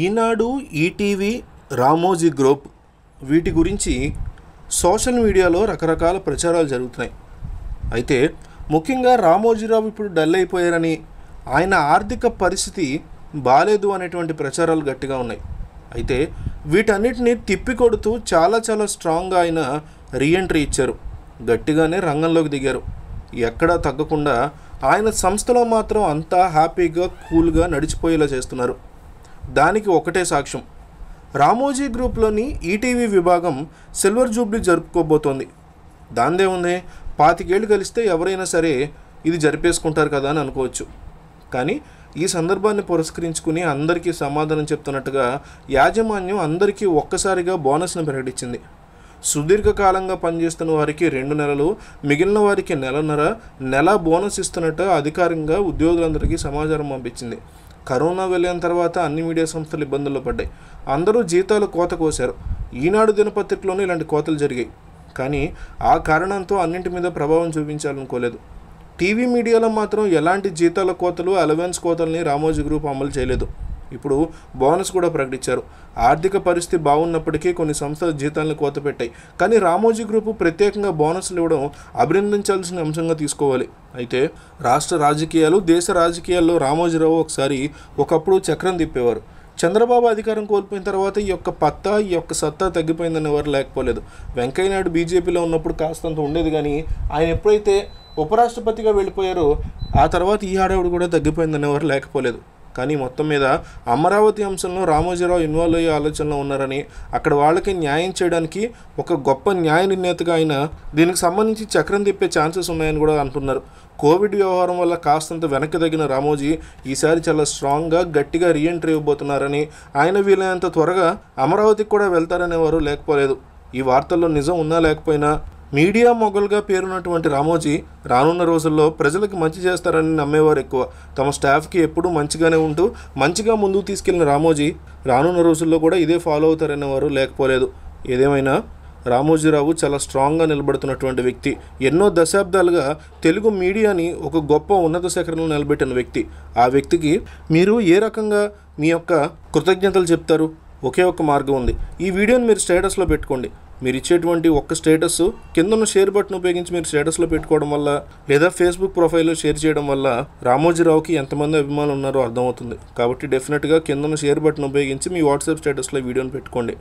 ఈనాడు ETV Ramoji group వీటి గురించి social మీడియాలో రకరకాల ప్రచారాలు జరుగుతున్నాయి అయితే ముఖ్యంగా రామోజీరావు ఇప్పుడు డల్ అయిపోయారని ఆయన ఆర్థిక పరిస్థితి బాలేదు అనేటువంటి ప్రచారాలు గట్టిగా ఉన్నాయి అయితే వీటన్నిటిని తిప్పికొడుతూ చాలా చాలా స్ట్రాంగ్గా ఆయన రీఎంట్రీ ఇచ్చారు గట్టిగానే రంగంలోకి దిగారు ఎక్కడా తగ్గకుండా ఆయన సంస్థలో మాత్రం అంతా హ్యాపీగా కూల్గా నడిచిపోయేలా చేస్తున్నారు దానికి ఒకటే సాక్ష్యం రామోజీ గ్రూప్లోని ఈటీవీ విభాగం సిల్వర్ జూబ్లీ జరుపుకోబోతోంది దాందే ఉంది పాతికేళ్ళు కలిస్తే ఎవరైనా సరే ఇది జరిపేసుకుంటారు కదా అని అనుకోవచ్చు కానీ ఈ సందర్భాన్ని పురస్కరించుకుని అందరికీ సమాధానం చెప్తున్నట్టుగా యాజమాన్యం అందరికీ ఒక్కసారిగా బోనస్ను ప్రకటించింది సుదీర్ఘకాలంగా పనిచేస్తున్న వారికి రెండు నెలలు మిగిలిన వారికి నెలన్నర నెల బోనస్ ఇస్తున్నట్టు అధికారికంగా ఉద్యోగులందరికీ సమాచారం పంపించింది కరోనా వెళ్ళిన తర్వాత అన్ని మీడియా సంస్థలు ఇబ్బందులు పడ్డాయి అందరూ జీతాలు కోత కోశారు ఈనాడు దినపత్రికలోనే ఇలాంటి కోతలు జరిగాయి కానీ ఆ కారణంతో అన్నింటి మీద ప్రభావం చూపించాలనుకోలేదు టీవీ మీడియాలో మాత్రం ఎలాంటి జీతాల కోతలు అలవెన్స్ కోతల్ని రామోజీ గ్రూప్ అమలు చేయలేదు ఇప్పుడు బోనస్ కూడా ప్రకటించారు ఆర్థిక పరిస్థితి బాగున్నప్పటికీ కొన్ని సంస్థలు జీతాలను కోత పెట్టాయి కానీ రామోజీ గ్రూప్ ప్రత్యేకంగా బోనస్లు ఇవ్వడం అభినందించాల్సిన అంశంగా తీసుకోవాలి అయితే రాష్ట్ర రాజకీయాలు దేశ రాజకీయాల్లో రామోజీరావు ఒకసారి ఒకప్పుడు చక్రం తిప్పేవారు చంద్రబాబు అధికారం కోల్పోయిన తర్వాత ఈ యొక్క పత్తా ఈ యొక్క సత్తా ఎవరు లేకపోలేదు వెంకయ్యనాయుడు బీజేపీలో ఉన్నప్పుడు కాస్తంత ఉండేది కానీ ఆయన ఎప్పుడైతే ఉపరాష్ట్రపతిగా వెళ్ళిపోయారో ఆ తర్వాత ఈ ఆడవిడ కూడా ఎవరు లేకపోలేదు కానీ మొత్తం మీద అమరావతి అంశంలో రామోజీరావు ఇన్వాల్వ్ అయ్యే ఆలోచనలో ఉన్నారని అక్కడ వాళ్ళకి న్యాయం చేయడానికి ఒక గొప్ప న్యాయ నిర్ణేతగా ఆయన దీనికి సంబంధించి చక్రం తిప్పే ఛాన్సెస్ ఉన్నాయని కూడా అంటున్నారు కోవిడ్ వ్యవహారం వల్ల కాస్తంత వెనక్కి తగిన రామోజీ ఈసారి చాలా స్ట్రాంగ్గా గట్టిగా రీఎంట్రీ ఇవ్వబోతున్నారని ఆయన వీలైనంత త్వరగా అమరావతికి కూడా వెళ్తారనేవారు లేకపోలేదు ఈ వార్తల్లో నిజం ఉన్నా లేకపోయినా మీడియా మొగల్గా పేరున్నటువంటి రామోజీ రానున్న రోజుల్లో ప్రజలకు మంచి చేస్తారని నమ్మేవారు ఎక్కువ తమ స్టాఫ్కి ఎప్పుడూ మంచిగానే ఉంటూ మంచిగా ముందుకు తీసుకెళ్లిన రామోజీ రానున్న రోజుల్లో కూడా ఇదే ఫాలో అవుతారనేవారు లేకపోలేదు ఏదేమైనా రామోజీరావు చాలా స్ట్రాంగ్గా నిలబడుతున్నటువంటి వ్యక్తి ఎన్నో దశాబ్దాలుగా తెలుగు మీడియాని ఒక గొప్ప ఉన్నత శిఖరంలో నిలబెట్టిన వ్యక్తి ఆ వ్యక్తికి మీరు ఏ రకంగా మీ యొక్క కృతజ్ఞతలు చెప్తారు ఒకే ఒక మార్గం ఉంది ఈ వీడియోని మీరు స్టేటస్లో పెట్టుకోండి మీరు ఇచ్చేటువంటి ఒక్క స్టేటస్ కింద ఉన్న షేర్ బటన్ ఉపయోగించి మీరు స్టేటస్లో పెట్టుకోవడం వల్ల లేదా ఫేస్బుక్ ప్రొఫైల్లో షేర్ చేయడం వల్ల రామోజీరావుకి ఎంతమంది అభిమానులు ఉన్నారో అర్థమవుతుంది కాబట్టి డెఫినెట్గా కింద ఉన్న షేర్ బటన్ ఉపయోగించి మీ వాట్సాప్ స్టేటస్లో వీడియోని పెట్టుకోండి